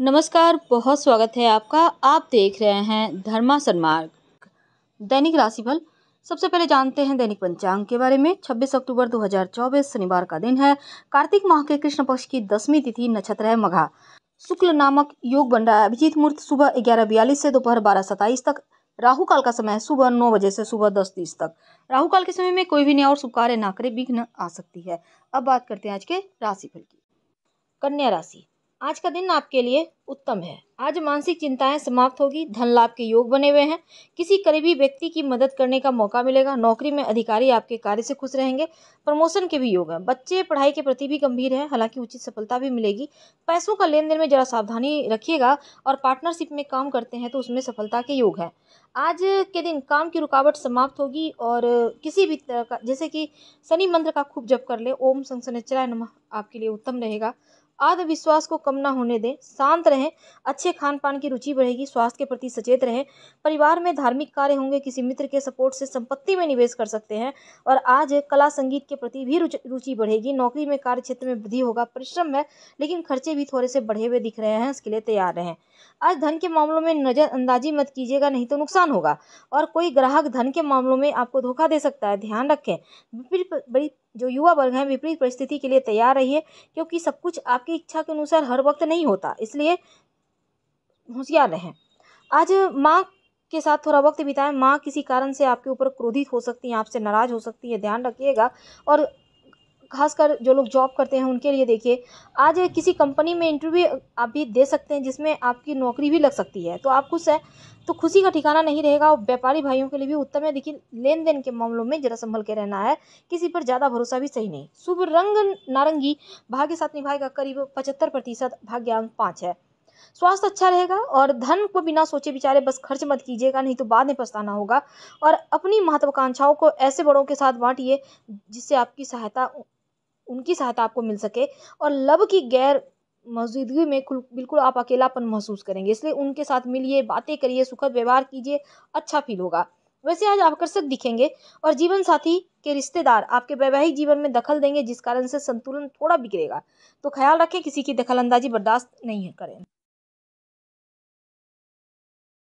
नमस्कार बहुत स्वागत है आपका आप देख रहे हैं धर्मा सन्मार्ग दैनिक राशिफल सबसे पहले जानते हैं दैनिक पंचांग के बारे में 26 अक्टूबर 2024 शनिवार का दिन है कार्तिक माह के कृष्ण पक्ष की दसवीं तिथि नक्षत्र है मघा शुक्ल नामक योग बन रहा है अभिजीत मुहूर्त सुबह ग्यारह बयालीस से दोपहर बारह सताईस तक राहु काल का समय है सुबह नौ बजे से सुबह दस तीस तक राहु काल के समय में कोई भी नया और शुभ कार्य ना करे विघ्न आ सकती है अब बात करते हैं आज के राशिफल की कन्या राशि आज का दिन आपके लिए उत्तम है आज मानसिक चिंताएं समाप्त होगी धन लाभ के योग बने हुए हैं किसी करीबी व्यक्ति की मदद करने का मौका मिलेगा नौकरी में अधिकारी आपके कार्य से खुश रहेंगे प्रमोशन के भी योग हैं बच्चे पढ़ाई के प्रति भी गंभीर हैं हालांकि उचित सफलता भी मिलेगी पैसों का लेन देन में जरा सावधानी रखिएगा और पार्टनरशिप में काम करते हैं तो उसमें सफलता के योग हैं आज के दिन काम की रुकावट समाप्त होगी और किसी भी तरह का जैसे कि शनि मंत्र का खूब जप कर ले ओम संसनचराय नमः आपके लिए उत्तम रहेगा आत्मविश्वास को कम ना होने दें शांत रहें अच्छे खान पान की रुचि बढ़ेगी स्वास्थ्य के प्रति सचेत रहें परिवार में धार्मिक कार्य होंगे किसी मित्र के सपोर्ट से संपत्ति में निवेश कर सकते हैं और आज कला संगीत के प्रति भी रुचि बढ़ेगी नौकरी में कार्य क्षेत्र में वृद्धि होगा परिश्रम है लेकिन खर्चे भी थोड़े से बढ़े हुए दिख रहे हैं इसके लिए तैयार रहें आज धन के मामलों में नज़रअंदाजी मत कीजिएगा नहीं तो नुकसान होगा और कोई ग्राहक धन के मामलों में आपको धोखा दे सकता है ध्यान रखें बड़ी जो युवा वर्ग हैं विपरीत परिस्थिति के लिए तैयार रहिए क्योंकि सब कुछ आपकी इच्छा के अनुसार हर वक्त नहीं होता इसलिए होशियार रहें आज माँ के साथ थोड़ा वक्त बिताएं माँ किसी कारण से आपके ऊपर क्रोधित हो सकती हैं आपसे नाराज़ हो सकती है ध्यान रखिएगा और खासकर जो लोग जॉब करते हैं उनके लिए देखिए आज किसी कंपनी में इंटरव्यू आप भी दे सकते हैं जिसमें आपकी नौकरी भी लग सकती है तो आप खुश है तो खुशी का ठिकाना नहीं रहेगा और व्यापारी भाइयों के लिए भी उत्तम है देखिए लेन देन के मामलों में जरा संभल के रहना है किसी पर ज़्यादा भरोसा भी सही नहीं शुभ रंग नारंगी भाग्य साथ निभाएगा करीब पचहत्तर प्रतिशत भाग्यांक पाँच है स्वास्थ्य अच्छा रहेगा और धन को बिना सोचे बिचारे बस खर्च मत कीजिएगा नहीं तो बाद में पछताना होगा और अपनी महत्वाकांक्षाओं को ऐसे बड़ों के साथ बांटिए जिससे आपकी सहायता उनकी सहायता आपको मिल सके और लव की गैर मौजूदगी में बिल्कुल आप अकेलापन महसूस करेंगे इसलिए उनके साथ मिलिए बातें करिए सुखद व्यवहार कीजिए अच्छा फील होगा वैसे आज आकर्षक दिखेंगे और जीवन साथी के रिश्तेदार आपके वैवाहिक जीवन में दखल देंगे जिस कारण से संतुलन थोड़ा बिगड़ेगा तो ख्याल रखें किसी की दखल अंदाजी बर्दाश्त नहीं करें